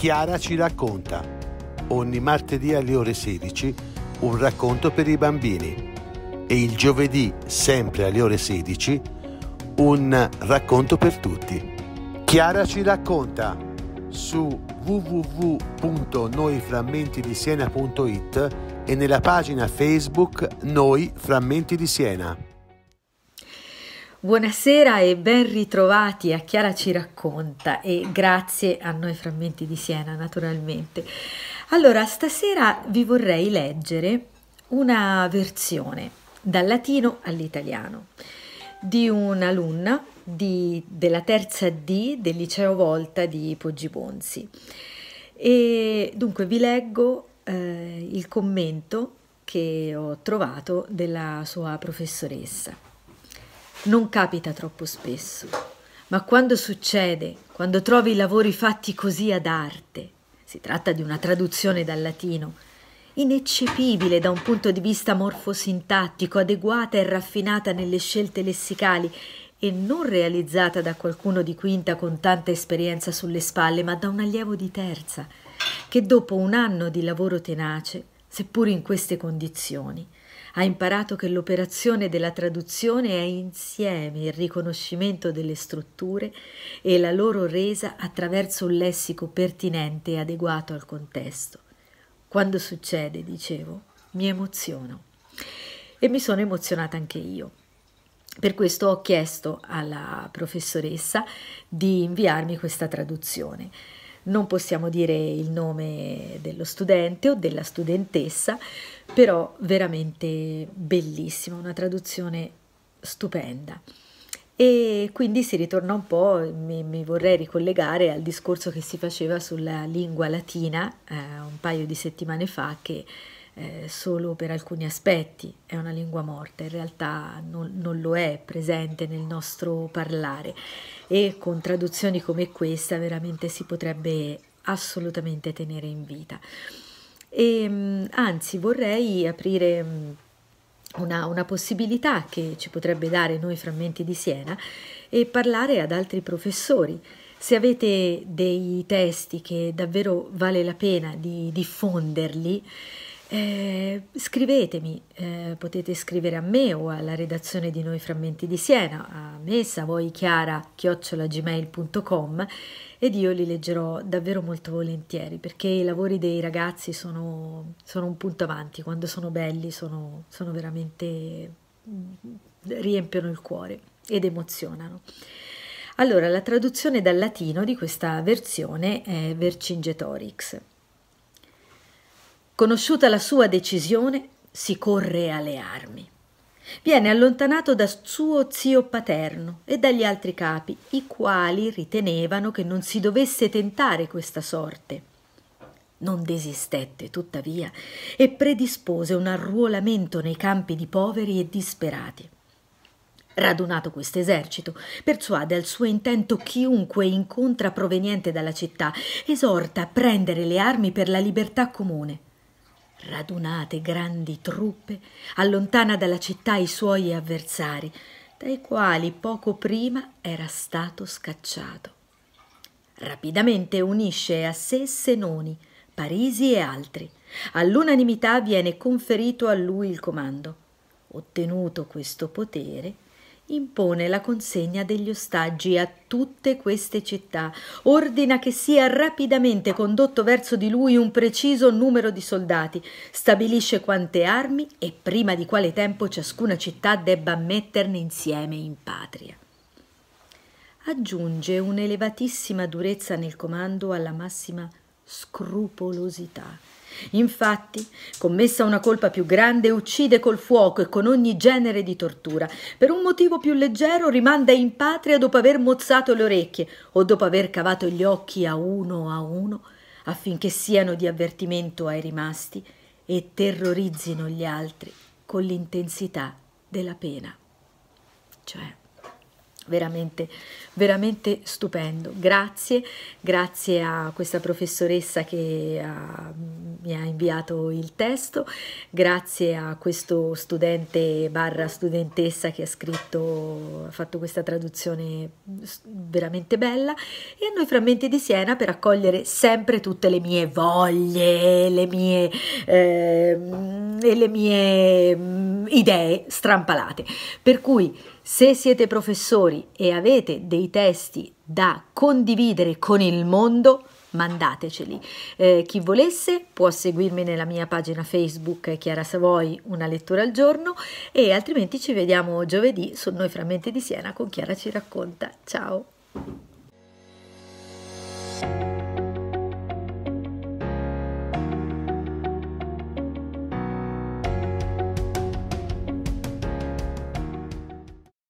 Chiara ci racconta. Ogni martedì alle ore 16 un racconto per i bambini e il giovedì sempre alle ore 16 un racconto per tutti. Chiara ci racconta su www.noiframmentidisiena.it e nella pagina Facebook Noi Frammenti di Siena. Buonasera e ben ritrovati a Chiara ci racconta e grazie a noi frammenti di Siena naturalmente. Allora, stasera vi vorrei leggere una versione dal latino all'italiano di un'alunna della terza D del liceo Volta di Poggi Bonzi. E dunque vi leggo eh, il commento che ho trovato della sua professoressa non capita troppo spesso, ma quando succede, quando trovi lavori fatti così ad arte, si tratta di una traduzione dal latino, ineccepibile da un punto di vista morfosintattico, adeguata e raffinata nelle scelte lessicali e non realizzata da qualcuno di quinta con tanta esperienza sulle spalle, ma da un allievo di terza, che dopo un anno di lavoro tenace, seppur in queste condizioni, ha imparato che l'operazione della traduzione è insieme il riconoscimento delle strutture e la loro resa attraverso un lessico pertinente e adeguato al contesto. Quando succede, dicevo, mi emoziono. E mi sono emozionata anche io. Per questo ho chiesto alla professoressa di inviarmi questa traduzione non possiamo dire il nome dello studente o della studentessa, però veramente bellissima, una traduzione stupenda. E quindi si ritorna un po', mi, mi vorrei ricollegare al discorso che si faceva sulla lingua latina eh, un paio di settimane fa che eh, solo per alcuni aspetti è una lingua morta, in realtà non, non lo è presente nel nostro parlare e con traduzioni come questa veramente si potrebbe assolutamente tenere in vita. E, ehm, anzi, vorrei aprire mm, una, una, possibilità che ci potrebbe dare noi frammenti di Siena e parlare ad altri professori. Se avete dei testi che davvero vale la pena di diffonderli, eh, scrivetemi, eh, potete scrivere a me o alla redazione di Noi Frammenti di Siena, a me savoichiara.gmail.com ed io li leggerò davvero molto volentieri perché i lavori dei ragazzi sono, sono un punto avanti, quando sono belli sono, sono veramente mm, riempiono il cuore ed emozionano. Allora, la traduzione dal latino di questa versione è Vercingetorix Conosciuta la sua decisione, si corre alle armi. Viene allontanato da suo zio paterno e dagli altri capi, i quali ritenevano che non si dovesse tentare questa sorte. Non desistette, tuttavia, e predispose un arruolamento nei campi di poveri e disperati. Radunato questo esercito, persuade al suo intento chiunque incontra proveniente dalla città, esorta a prendere le armi per la libertà comune radunate grandi truppe, allontana dalla città i suoi avversari, dai quali poco prima era stato scacciato. Rapidamente unisce a sé Senoni, Parisi e altri. All'unanimità viene conferito a lui il comando. Ottenuto questo potere, impone la consegna degli ostaggi a tutte queste città, ordina che sia rapidamente condotto verso di lui un preciso numero di soldati, stabilisce quante armi e prima di quale tempo ciascuna città debba metterne insieme in patria. Aggiunge un'elevatissima durezza nel comando alla massima scrupolosità Infatti, commessa una colpa più grande, uccide col fuoco e con ogni genere di tortura. Per un motivo più leggero rimanda in patria dopo aver mozzato le orecchie o dopo aver cavato gli occhi a uno a uno affinché siano di avvertimento ai rimasti e terrorizzino gli altri con l'intensità della pena. Cioè, veramente, veramente stupendo. Grazie, grazie a questa professoressa che ha mi ha inviato il testo, grazie a questo studente barra studentessa che ha scritto, ha fatto questa traduzione veramente bella e a noi Frammenti di Siena per accogliere sempre tutte le mie voglie, le mie, eh, le mie mm, idee strampalate. Per cui se siete professori e avete dei testi da condividere con il mondo, mandateceli. Eh, chi volesse può seguirmi nella mia pagina Facebook Chiara Savoi, una lettura al giorno e altrimenti ci vediamo giovedì su Noi Frammenti di Siena con Chiara ci racconta. Ciao!